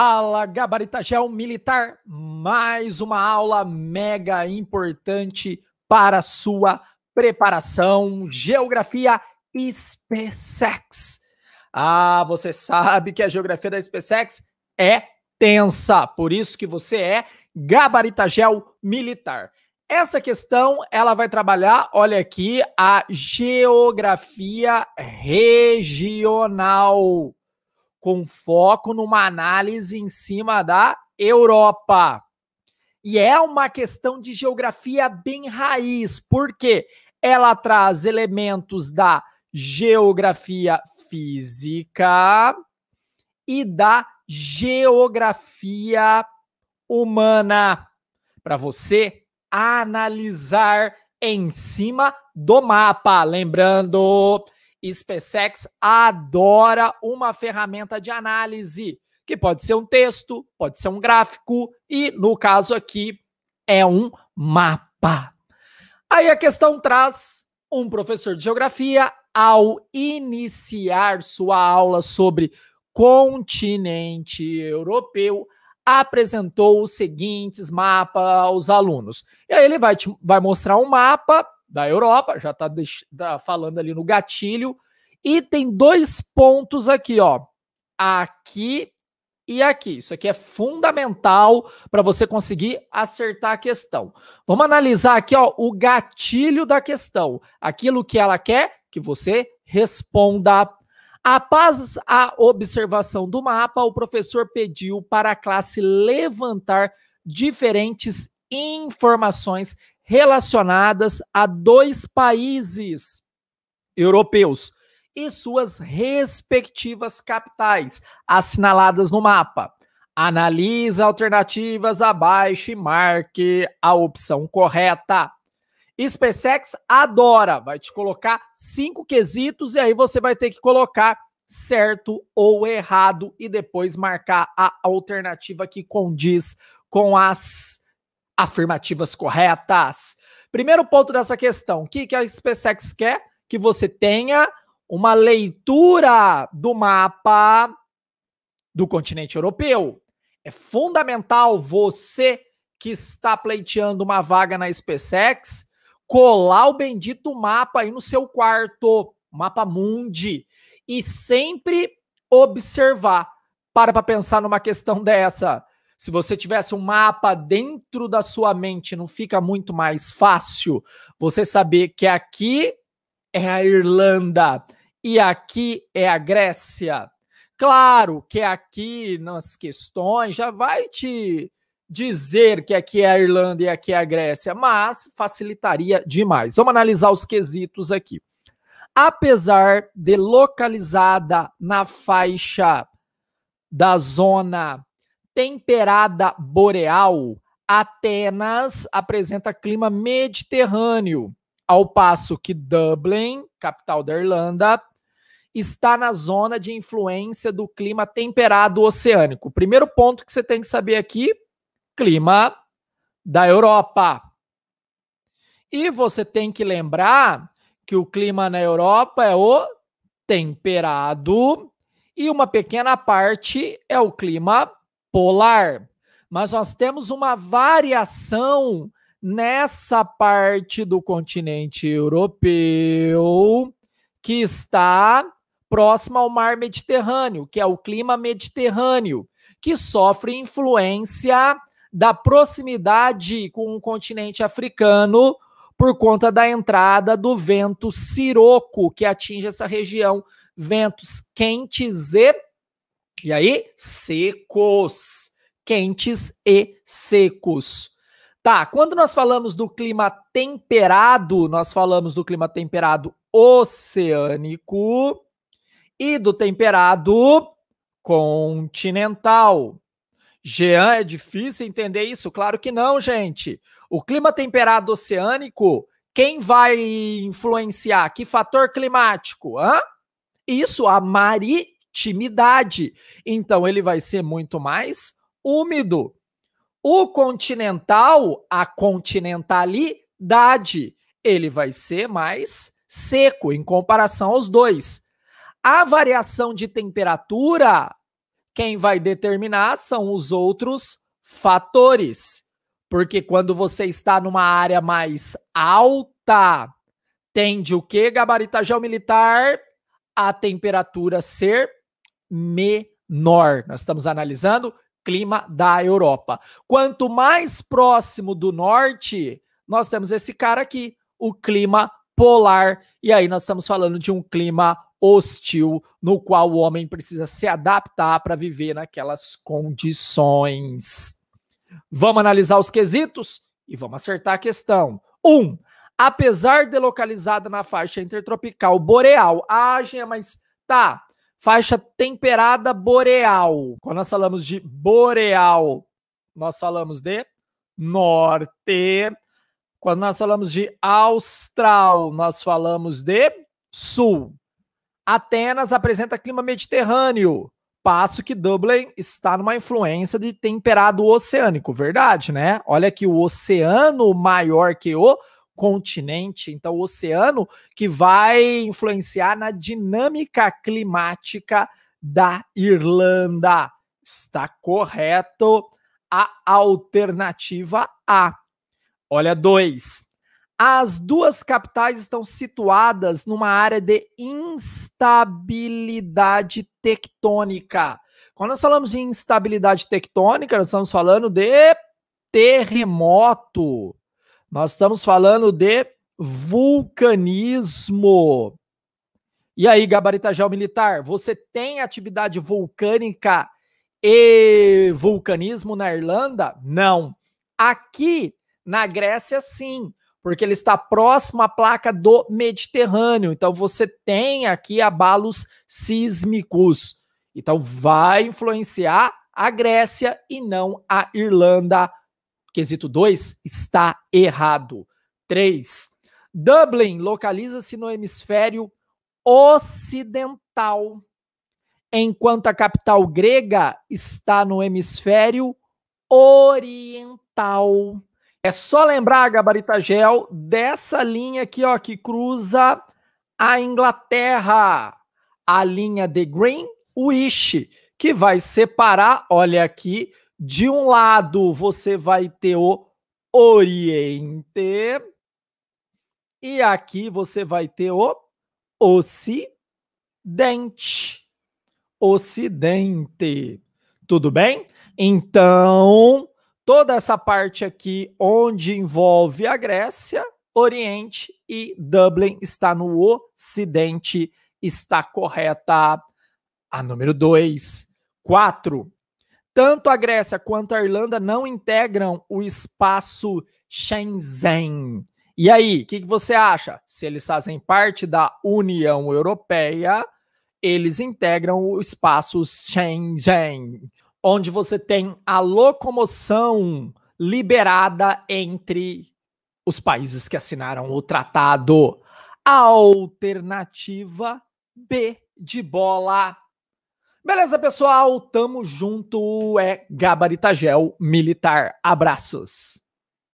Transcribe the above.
Fala, gabaritagel militar, mais uma aula mega importante para sua preparação, geografia SpaceX. Ah, você sabe que a geografia da SpaceX é tensa, por isso que você é gabaritagel militar. Essa questão, ela vai trabalhar, olha aqui, a geografia regional com foco numa análise em cima da Europa. E é uma questão de geografia bem raiz, porque ela traz elementos da geografia física e da geografia humana para você analisar em cima do mapa. Lembrando SpaceX adora uma ferramenta de análise, que pode ser um texto, pode ser um gráfico e, no caso aqui, é um mapa. Aí a questão traz um professor de geografia ao iniciar sua aula sobre continente europeu apresentou os seguintes mapas aos alunos. E aí ele vai, te, vai mostrar um mapa da Europa, já está tá falando ali no gatilho. E tem dois pontos aqui, ó. Aqui e aqui. Isso aqui é fundamental para você conseguir acertar a questão. Vamos analisar aqui, ó, o gatilho da questão. Aquilo que ela quer que você responda. Após a observação do mapa, o professor pediu para a classe levantar diferentes informações relacionadas a dois países europeus e suas respectivas capitais, assinaladas no mapa. Analise alternativas abaixo e marque a opção correta. SpaceX adora, vai te colocar cinco quesitos e aí você vai ter que colocar certo ou errado e depois marcar a alternativa que condiz com as afirmativas corretas. Primeiro ponto dessa questão: o que, que a SpaceX quer? Que você tenha uma leitura do mapa do continente europeu. É fundamental você que está pleiteando uma vaga na SpaceX colar o bendito mapa aí no seu quarto, mapa mundi, e sempre observar. Para para pensar numa questão dessa. Se você tivesse um mapa dentro da sua mente, não fica muito mais fácil você saber que aqui é a Irlanda e aqui é a Grécia. Claro que aqui nas questões já vai te dizer que aqui é a Irlanda e aqui é a Grécia, mas facilitaria demais. Vamos analisar os quesitos aqui. Apesar de localizada na faixa da zona temperada boreal, Atenas apresenta clima mediterrâneo, ao passo que Dublin, capital da Irlanda, está na zona de influência do clima temperado oceânico. Primeiro ponto que você tem que saber aqui: clima da Europa. E você tem que lembrar que o clima na Europa é o temperado e uma pequena parte é o clima polar, mas nós temos uma variação nessa parte do continente europeu que está próxima ao mar Mediterrâneo, que é o clima mediterrâneo, que sofre influência da proximidade com o continente africano por conta da entrada do vento siroco que atinge essa região, ventos quentes e e aí, secos, quentes e secos. Tá, quando nós falamos do clima temperado, nós falamos do clima temperado oceânico e do temperado continental. Jean, é difícil entender isso? Claro que não, gente. O clima temperado oceânico, quem vai influenciar? Que fator climático? Hã? Isso, a Mari intimidade. Então ele vai ser muito mais úmido. O continental, a continentalidade, ele vai ser mais seco em comparação aos dois. A variação de temperatura, quem vai determinar são os outros fatores. Porque quando você está numa área mais alta, tende o que, gabarita militar? A temperatura ser menor. Nós estamos analisando clima da Europa. Quanto mais próximo do norte, nós temos esse cara aqui, o clima polar. E aí nós estamos falando de um clima hostil no qual o homem precisa se adaptar para viver naquelas condições. Vamos analisar os quesitos e vamos acertar a questão. Um, apesar de localizada na faixa intertropical boreal, ah, Gê, mas tá, faixa temperada boreal. Quando nós falamos de boreal, nós falamos de norte. Quando nós falamos de austral, nós falamos de sul. Atenas apresenta clima mediterrâneo, passo que Dublin está numa influência de temperado oceânico, verdade, né? Olha que o oceano maior que o continente, então o oceano, que vai influenciar na dinâmica climática da Irlanda. Está correto a alternativa A. Olha, dois. As duas capitais estão situadas numa área de instabilidade tectônica. Quando nós falamos de instabilidade tectônica, nós estamos falando de terremoto, nós estamos falando de vulcanismo. E aí, gabarita militar, você tem atividade vulcânica e vulcanismo na Irlanda? Não. Aqui na Grécia, sim, porque ele está próximo à placa do Mediterrâneo. Então você tem aqui abalos sísmicos. Então vai influenciar a Grécia e não a Irlanda Quesito 2 está errado. 3. Dublin localiza-se no hemisfério ocidental, enquanto a capital grega está no hemisfério oriental. É só lembrar, Gabaritagel, dessa linha aqui, ó, que cruza a Inglaterra, a linha de Greenwich, que vai separar, olha aqui, de um lado, você vai ter o Oriente, e aqui você vai ter o Ocidente. Ocidente. Tudo bem? Então, toda essa parte aqui onde envolve a Grécia, Oriente e Dublin está no Ocidente, está correta. A número 2. 4. Tanto a Grécia quanto a Irlanda não integram o espaço Shenzhen. E aí, o que, que você acha? Se eles fazem parte da União Europeia, eles integram o espaço Shenzhen, onde você tem a locomoção liberada entre os países que assinaram o tratado. A alternativa B de bola Beleza, pessoal? Tamo junto. É Gabaritagel Militar. Abraços.